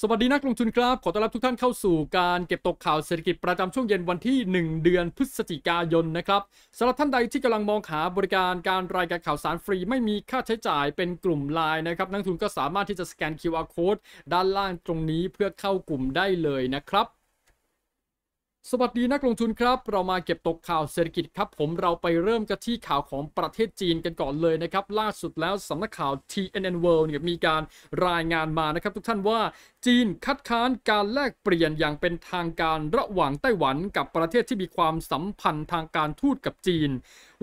สวัสดีนักลงทุนครับ ขอต้อนรับทุกท่านเข้าสู่การเก็บตกข่าวเศรษฐกิจประจำช่วงเย็นวันที่ 1 เดือนพฤศจิกายนนะครับสำหรับท่านใดที่กำลังมองหาบริการการรายการข่าวสารฟรีไม่มีค่าใช้จ่ายเป็นกลุ่มไลน์นะครับ นักทุนก็สามารถที่จะสแกน QR code ด้านล่างตรงนี้เพื่อเข้ากลุ่มได้เลยนะครับ สวัสดีนักลงทุนครับเรามาเก็บตกข่าวเศรษฐกิจครับผมเราไปเริ่มกันที่ข่าวของประเทศจีนกันก่อนเลยนะครับล่าสุดแล้วสำนักข่าว TNN World เนี่ยมีการรายงานมานะครับ ทุกท่านว่าจีนคัดค้านการแลกเปลี่ยนอย่างเป็นทางการระหว่างไต้หวันกับประเทศที่มีความสัมพันธ์ทางการทูตกับจีน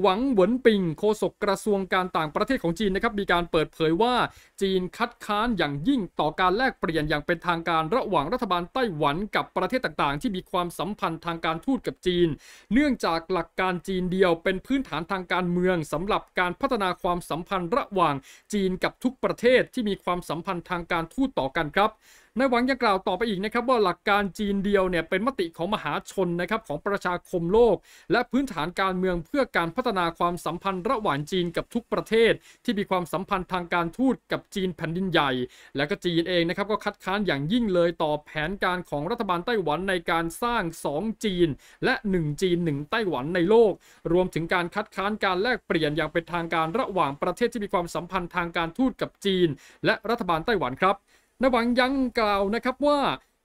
หวังเหวินปิงโฆษกกระทรวงการต่างประเทศของจีนนะครับมีการเปิดเผยว่า จีนคัดค้านอย่างยิ่งต่อการแลกเปลี่ยนอย่างเป็นทางการระหว่างรัฐบาลไต้หวันกับประเทศต่างๆ ที่มีความสัมพันธ์ทางการทูตกับจีน เนื่องจากหลักการจีนเดียวเป็นพื้นฐานทางการเมือง สำหรับการพัฒนาความสัมพันธ์ระหว่างจีนกับทุกประเทศที่มีความสัมพันธ์ทางการทูตต่อกันครับนายหวังยังกล่าวต่อไปอีกนะครับว่าหลักการจีนเดียวเนี่ยเป็นมติของมหาชนนะครับ ของประชาคมโลก และพื้นฐานการเมืองเพื่อการพัฒนาความสัมพันธ์ระหว่างจีนกับทุกประเทศ ที่มีความสัมพันธ์ทางการทูตกับจีนแผ่นดินใหญ่ และก็จีนเองนะครับก็คัดค้านอย่างยิ่งเลยต่อแผนการของรัฐบาลไต้หวันในการสร้าง 2 จีน และ 1 จีน 1 ไต้หวันในโลก รวมถึงการคัดค้านการแลกเปลี่ยนอย่างเป็นทางการระหว่างประเทศที่มีความสัมพันธ์ทางการทูตกับจีน และรัฐบาลไต้หวันครับนวังยังกล่าวนะครับว่า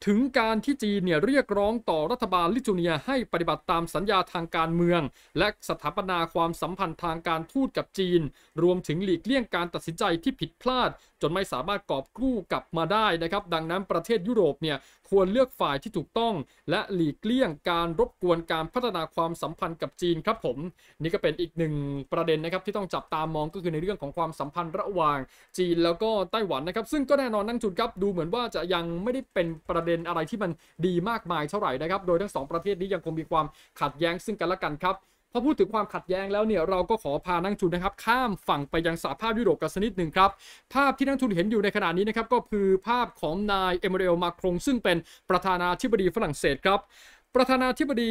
ถึงการที่จีนเนี่ยเรียกร้องต่อรัฐบาลลิทัวเนียให้ปฏิบัติตามสัญญาทางการเมือง และสถาปนาความสัมพันธ์ทางการทูตกับจีน รวมถึงหลีกเลี่ยงการตัดสินใจที่ผิดพลาด จนไม่สามารถกอบกู้กลับมาได้นะครับดังนั้นประเทศยุโรปเนี่ยควรเลือกฝ่ายที่ถูกต้อง และหลีกเลี่ยงการรบกวนการพัฒนาความสัมพันธ์กับจีนครับผมนี่ก็เป็นอีกหนึ่งประเด็นนะครับที่ต้องจับตามองก็คือในเรื่องของความสัมพันธ์ระหว่างจีนแล้วก็ไต้หวันนะครับซึ่งก็แน่นอนนั่งจุดครับดูเหมือนว่าจะยังไม่ได้เป็นประเด็นด็นอะไรที่มันดีมากมายเท่าไหร่นะครับ โดยทั้งสองประเทศนี้ยังคงมีความขัดแย้งซึ่งกันและกันครับ พอพูดถึงความขัดแย้งแล้วเนี่ยเราก็ขอพานักทุนนะครับข้ามฝั่งไปยังสหภาพยุโรปกันสักนิดหนึ่งครับ ภาพที่นักทุนเห็นอยู่ในขณะนี้นะครับก็คือภาพของ นายเอมมเอลมาครง ซึ่งเป็นประธานาธิบดีฝรั่งเศสครับ ประธานาธิบดี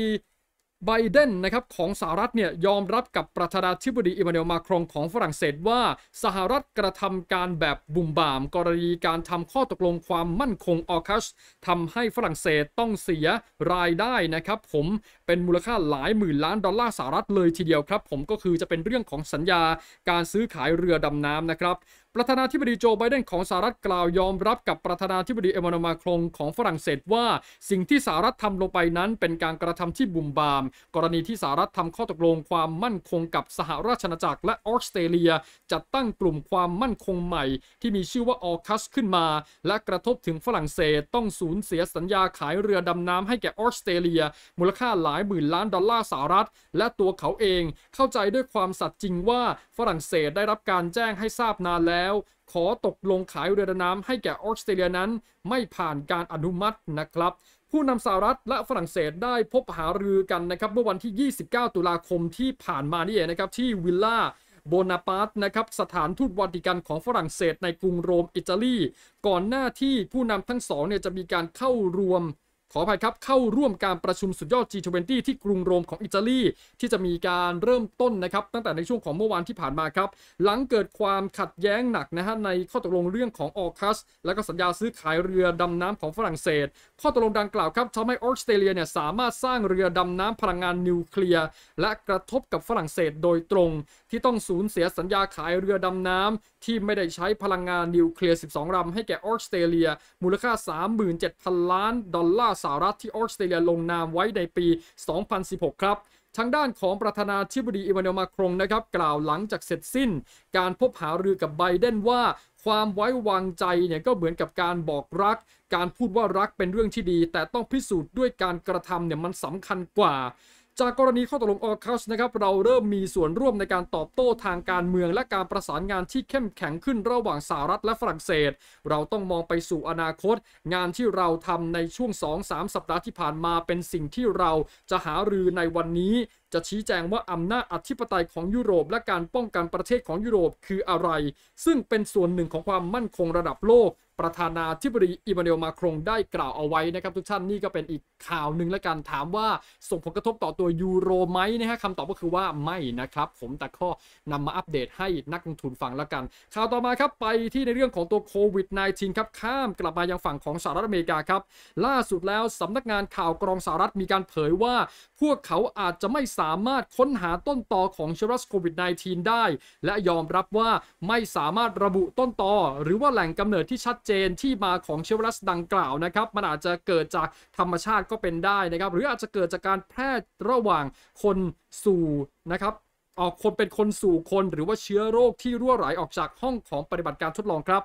ไบเดนนะครับของสหรัฐเนี่ยยอมรับกับประธานาธิบดีอิมานเอลมาครงของฝรั่งเศสว่า สหรัฐกระทำการแบบบุ่มบ่ามกรณีการทำข้อตกลงความมั่นคงออคัสทำให้ฝรั่งเศสต้องเสียรายได้นะครับ ผมเป็นมูลค่าหลายหมื่นล้านดอลลาร์สหรัฐเลยทีเดียวครับ ผมก็คือจะเป็นเรื่องของสัญญาการซื้อขายเรือดำน้ำนะครับประธานาธิบดีโจไบเดนของสหรัฐกล่าวยอมรับกับประธานาธิบดีเอมานูเอลมาครงของฝรั่งเศสว่าสิ่งที่สหรัฐทำลงไปนั้นเป็นการกระทำที่บุ่มบาม กรณีที่สหรัฐทำข้อตกลงความมั่นคงกับสหราชอาณาจักรและออสเตรเลีย จัดตั้งกลุ่มความมั่นคงใหม่ ที่มีชื่อว่าออคัสขึ้นมา และกระทบถึงฝรั่งเศสต้องสูญเสียสัญญาขายเรือดำน้ำให้แก่ออสเตรเลีย มูลค่าหลายหมื่นล้านดอลลาร์สหรัฐ และตัวเขาเอง เข้าใจด้วยความสัตย์จริงว่าฝรั่งเศสได้รับการแจ้งให้ทราบนานแล้วแล้วขอตกลงขายเรือดำน้ำให้แก่ออสเตรเลียนั้นไม่ผ่านการอนุมัตินะครับ ผู้นำสหรัฐและฝรั่งเศสได้พบหารือกันนะครับ เมื่อวันที่ 29 ตุลาคมที่ผ่านมานี่เองนะครับ ที่วิลล่าโบนาปาร์ตนะครับ สถานทูตวัติกันของฝรั่งเศสในกรุงโรมอิตาลีก่อนหน้าที่ผู้นำทั้งสองเนี่ยจะมีการเข้ารวมขออภัยครับ เข้าร่วมการประชุมสุดยอด G20 ที่กรุงโรมของอิตาลีที่จะมีการเริ่มต้นนะครับ ตั้งแต่ในช่วงของเมื่อวานที่ผ่านมาครับ หลังเกิดความขัดแย้งหนักนะฮะในข้อตกลงเรื่องของออคัส และก็สัญญาซื้อขายเรือดำน้ำของฝรั่งเศส ข้อตกลงดังกล่าวครับทำให้ออสเตรเลียเนี่ยสามารถสร้างเรือดำน้ำพลังงานนิวเคลียร์และกระทบกับฝรั่งเศสโดยตรงที่ต้องสูญเสียสัญญาขายเรือดำน้ำที่ไม่ได้ใช้พลังงานนิวเคลียร์12ลำให้แก่ออสเตรเลียมูลค่า37,000ล้านดอลลาร์สหรัฐที่ออสเตรเลียลงนามไว้ในปี 2016 ครับ ทางด้านของประธานาธิบดีอิวานเอลมาครงนะครับ กล่าวหลังจากเสร็จสิ้น การพบหารือกับไบเดนว่า ความไว้วางใจเนี่ยก็เหมือนกับการบอกรัก การพูดว่ารักเป็นเรื่องที่ดี แต่ต้องพิสูจน์ด้วยการกระทำเนี่ยมันสำคัญกว่าจากกรณีข้อตกลงออคัสนะครับ เราเริ่มมีส่วนร่วมในการตอบโต้ทางการเมืองและการประสานงานที่เข้มแข็งขึ้นระหว่างสหรัฐและฝรั่งเศส เราต้องมองไปสู่อนาคต งานที่เราทำในช่วง 2-3 สัปดาห์ที่ผ่านมาเป็นสิ่งที่เราจะหารือในวันนี้จะชี้แจงว่าอำนาจอธิปไตยของยุโรปและการป้องกันประเทศของยุโรปคืออะไร ซึ่งเป็นส่วนหนึ่งของความมั่นคงระดับโลกประธานาธิบดีอิมานูเอลมาครงได้กล่าวเอาไว้นะครับ ทุกท่านนี่ก็เป็นอีกข่าวหนึ่งและกัน ถามว่าส่งผลกระทบต่อตัวยูโรไหมนะฮะคำตอบก็คือว่าไม่นะครับ ผมแต่ข้อนำมาอัปเดตให้นักลงทุนฟังแล้วกันข่าวต่อมาครับไปที่ในเรื่องของตัวโควิด -19 ครับ ข้ามกลับมายังฝั่งของสหรัฐอเมริกาครับ ล่าสุดแล้วสำนักงานข่าวกรองสหรัฐมีการเผยว่าพวกเขาอาจจะไม่สามารถค้นหาต้นตอของเชื้อไวรัสโควิด -19 ได้ และยอมรับว่าไม่สามารถระบุต้นตอหรือว่าแหล่งกำเนิดที่ชัดเจนที่มาของเชื้อไวรัสดังกล่าวนะครับ มันอาจจะเกิดจากธรรมชาติก็เป็นได้นะครับ หรืออาจจะเกิดจากการแพร่ระหว่างคนสู่นะครับออกคนเป็นคนสู่คนหรือว่าเชื้อโรคที่รั่วไหลออกจากห้องของปฏิบัติการทดลองครับ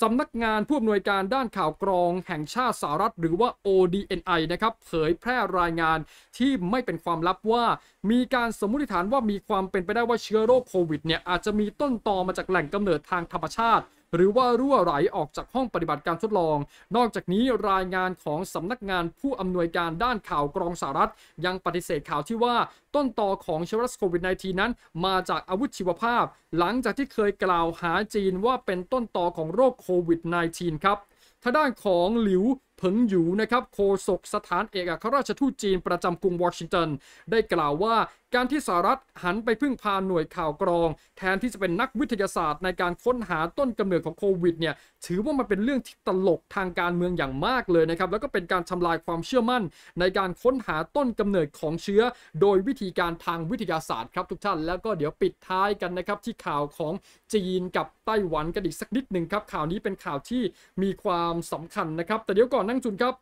สำนักงานผู้อำนวยการด้านข่าวกรองแห่งชาติสหรัฐหรือว่า ODNI นะครับเผยแพร่รายงานที่ไม่เป็นความลับว่ามีการสมมติฐานว่ามีความเป็นไปได้ว่าเชื้อโรคโควิดเนี่ยอาจจะมีต้นตอมาจากแหล่งกำเนิดทางธรรมชาติหรือว่ารั่วไหลออกจากห้องปฏิบัติการทดลอง นอกจากนี้รายงานของสำนักงานผู้อำนวยการด้านข่าวกรองสหรัฐยังปฏิเสธข่าวที่ว่าต้นตอของเชื้อไวรัสโควิด -19 นั้นมาจากอาวุธชีวภาพหลังจากที่เคยกล่าวหาจีนว่าเป็นต้นตอของโรคโควิด -19 ครับทางด้านของหลิวผึิงหยูนะครับ โคศกสถานเอกอัครราชทูตจีน ประจำกรุงวอชิงตันได้กล่าวว่าการที่สหรัฐหันไปพึ่งพาหน่วยข่าวกรอง แทนที่จะเป็นนักวิทยาศาสตร์ ในการค้นหาต้นกำเนิดของโควิดเนี่ยถือว่ามันเป็นเรื่องที่ตลกทางการเมืองอย่างมากเลยนะครับ แล้วก็เป็นการทำลายความเชื่อมั่น ในการค้นหาต้นกำเนิดของเชื้อ โดยวิธีการทางวิทยาศาสตร์ครับทุกท่านแล้วก็เดี๋ยวปิดท้ายกันนะครับที่ข่าวของจีนกับไต้หวันกันอีกสักนิดหนึ่งครับข่าวนี้เป็นข่าวที่มีความสำคัญนะครับ แต่เดี๋ยวก่อนนั่งจุนครับ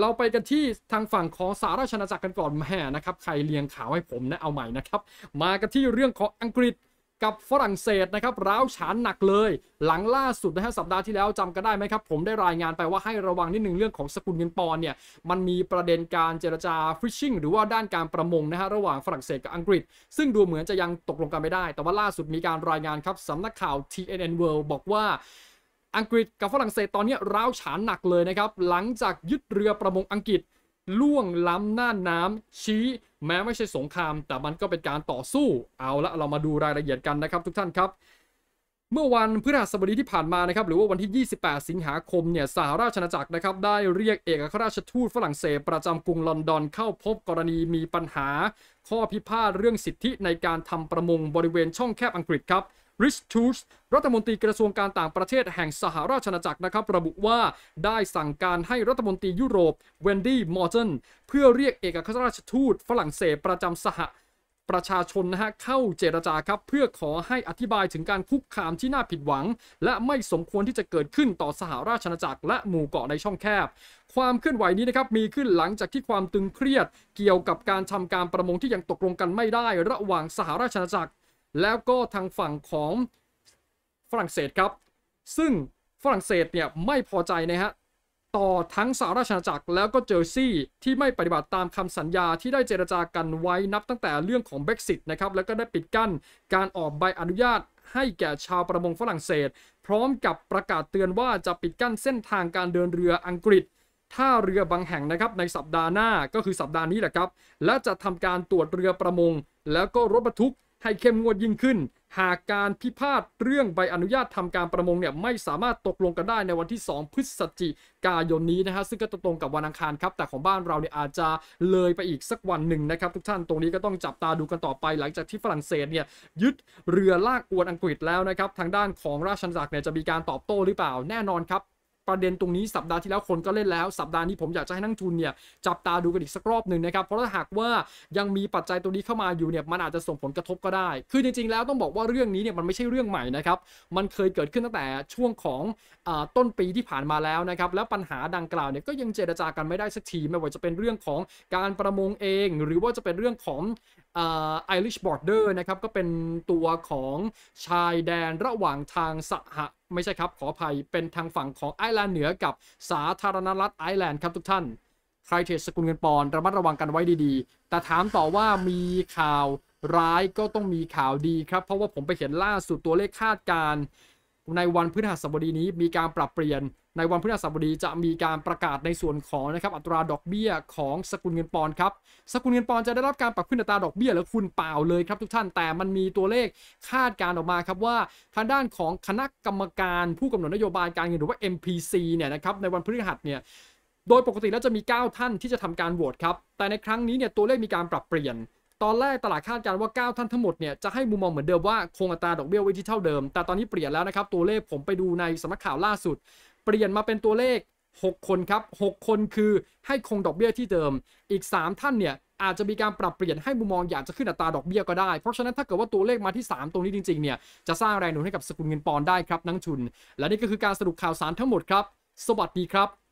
เราไปกันที่ทางฝั่งของสาราชนาจักรกันก่อนแม่นะครับ ใครเลียงข่าวให้ผมนะเอาใหม่นะครับ มากันที่เรื่องของอังกฤษกับฝรั่งเศสนะครับ ร้าวฉานหนักเลย หลังล่าสุดนะฮะสัปดาห์ที่แล้วจำกันได้ไหมครับ ผมได้รายงานไปว่าให้ระวังนิดหนึ่งเรื่องของสกุลเงินปอนเนี่ยมันมีประเด็นการเจรจาฟิชชิงหรือว่าด้านการประมงนะฮะระหว่างฝรั่งเศสกับอังกฤษ ซึ่งดูเหมือนจะยังตกลงกันไม่ได้ แต่ว่าล่าสุดมีการรายงานครับสำนักข่าว TNN World บอกว่าอังกฤษกับฝรั่งเศสตอนนี้ร้าวฉานหนักเลยนะครับ หลังจากยึดเรือประมงอังกฤษ ล่วงล้ำหน้าน้ำชี้ แม้ไม่ใช่สงคราม แต่มันก็เป็นการต่อสู้เอาละเรามาดูรายละเอียดกันนะครับทุกท่านครับ เมื่อวันพฤหัสบดีที่ผ่านมานะครับ หรือว่าวันที่ 28 สิงหาคมเนี่ยสหราชอาณาจักรนะครับ ได้เรียกเอกอัครราชทูตฝรั่งเศสประจำกรุงลอนดอน เข้าพบกรณีมีปัญหา ข้อพิพาทเรื่องสิทธิในการทำประมงบริเวณช่องแคบอังกฤษครับริชทูสรัฐมนตรีกระทรวงการต่างประเทศแห่งสหราชอาณาจักรนะครับ ระบุว่าได้สั่งการให้รัฐมนตรียุโรปเวนดี้ มอร์เันเพื่อเรียกเอกอัครราชทูตฝรั่งเศสประจำสหประชาชนนะฮะเข้าเจรจาครับ เพื่อขอให้อธิบายถึงการคุกคามที่น่าผิดหวัง และไม่สมควรที่จะเกิดขึ้นต่อสหราชอาณาจักร และหมู่เกาะในช่องแคบความเคลื่อนไหวนี้นะครับมีขึ้นหลังจากที่ความตึงเครียด เกี่ยวกับการทำการประมงที่ยังตกลงกันไม่ได้ ระหว่างสหราชอาณาจักรแล้วก็ทางฝั่งของฝรั่งเศสครับ ซึ่งฝรั่งเศสเนี่ยไม่พอใจนะฮะ ต่อทั้งสหราชอาณาจักรแล้วก็เจอร์ซีย์ที่ไม่ปฏิบัติตามคำสัญญาที่ได้เจรจากันไว้นับตั้งแต่เรื่องของเบ็กซิตนะครับ แล้วก็ได้ปิดกั้นการออกใบอนุญาต ให้แก่ชาวประมงฝรั่งเศส พร้อมกับประกาศเตือนว่าจะปิดกั้นเส้นทางการเดินเรืออังกฤษท่าเรือบางแห่งนะครับในสัปดาห์หน้าก็คือสัปดาห์นี้แหละครับ และจะทำการตรวจเรือประมงแล้วก็รถบรรทุกให้เข้มงวดยิ่งขึ้น หากการพิพาทเรื่องใบอนุญาตทำการประมงเนี่ยไม่สามารถตกลงกันได้ในวันที่ 2 พฤศจิกายนนี้นะฮะ ซึ่งก็จะตรงกับวันอังคารครับ แต่ของบ้านเราเนี่ยอาจจะเลยไปอีกสักวันหนึ่งนะครับ ทุกท่านตรงนี้ก็ต้องจับตาดูกันต่อไปหลังจากที่ฝรั่งเศสเนี่ยยึดเรือลากอวนอังกฤษแล้วนะครับทางด้านของราชสนักเนี่ยจะมีการตอบโต้หรือเปล่าแน่นอนครับประเด็นตรงนี้สัปดาห์ที่แล้วคนก็เล่นแล้วสัปดาห์นี้ผมอยากจะให้นักทุนเนี่ยจับตาดูกันอีกสักรอบหนึ่งนะครับเพราะถ้าหากว่ายังมีปัจจัยตัวนี้เข้ามาอยู่เนี่ยมันอาจจะส่งผลกระทบก็ได้คือจริงๆ แล้วต้องบอกว่าเรื่องนี้เนี่ยมันไม่ใช่เรื่องใหม่นะครับมันเคยเกิดขึ้นตั้งแต่ช่วงของอต้นปีที่ผ่านมาแล้วนะครับแล้วปัญหาดังกล่าวเนี่ยก็ยังเจรจากันไม่ได้สักที ไม่ว่าจะเป็นเรื่องของการประมงเองหรือว่าจะเป็นเรื่องของไอริชบอร์เดอร์นะครับก็เป็นตัวของชายแดนระหว่างทางสหไม่ใช่ครับขออภัยเป็นทางฝั่งของไอร์แลนด์เหนือกับสาธารณรัฐไอร์แลนด์ครับทุกท่าน ใครเทรดสกุลเงินปอน ระมัดระวังกันไว้ดีๆ แต่ถามต่อว่ามีข่าวร้ายก็ต้องมีข่าวดีครับ เพราะว่าผมไปเห็นล่าสุดตัวเลขคาดการในวันพฤหัสบดีนี้มีการปรับเปลี่ยน ในวันพฤหัสบดีจะมีการประกาศในส่วนของนะครับอัตราดอกเบี้ยของสกุลเงินปอนครับสกุลเงินปอนจะได้รับการปรับขึ้นอัตราดอกเบี้ยหรือคุณเปล่าเลยครับทุกท่านแต่มันมีตัวเลขคาดการออกมาครับว่าทางด้านของคณะกรรมการ ผู้กำหนดนโยบายการเงินหรือว่า MPC เนี่ยนะครับในวันพฤหัสเนี่ยโดยปกติแล้วจะมี 9 ท่านที่จะทำการโหวตครับแต่ในครั้งนี้เนี่ยตัวเลขมี การปรับเปลี่ยนตอนแรกตลาดคาดการณ์ว่า 9ท่านทั้งหมดเนี่ยจะให้มุมมองเหมือนเดิมว่าคงอัตราดอกเบี้ยไว้ที่เท่าเดิม แต่ตอนนี้เปลี่ยนแล้วนะครับ ตัวเลขผมไปดูในสำนักข่าวล่าสุด เปลี่ยนมาเป็นตัวเลข 6 คนครับ 6 คนคือให้คงดอกเบี้ยที่เดิม อีก 3 ท่านเนี่ยอาจจะมีการปรับเปลี่ยนให้มุมมองอยากจะขึ้นอัตราดอกเบี้ยก็ได้เพราะฉะนั้นถ้าเกิดว่าตัวเลขมาที่ 3 ตรงนี้จริงๆเนี่ยจะสร้างแรงหนุนให้กับสกุลเงินปอนได้ครับนักทุน และนี่ก็คือการสรุปข่าวสารทั้งหมดครับสวัสดีครับ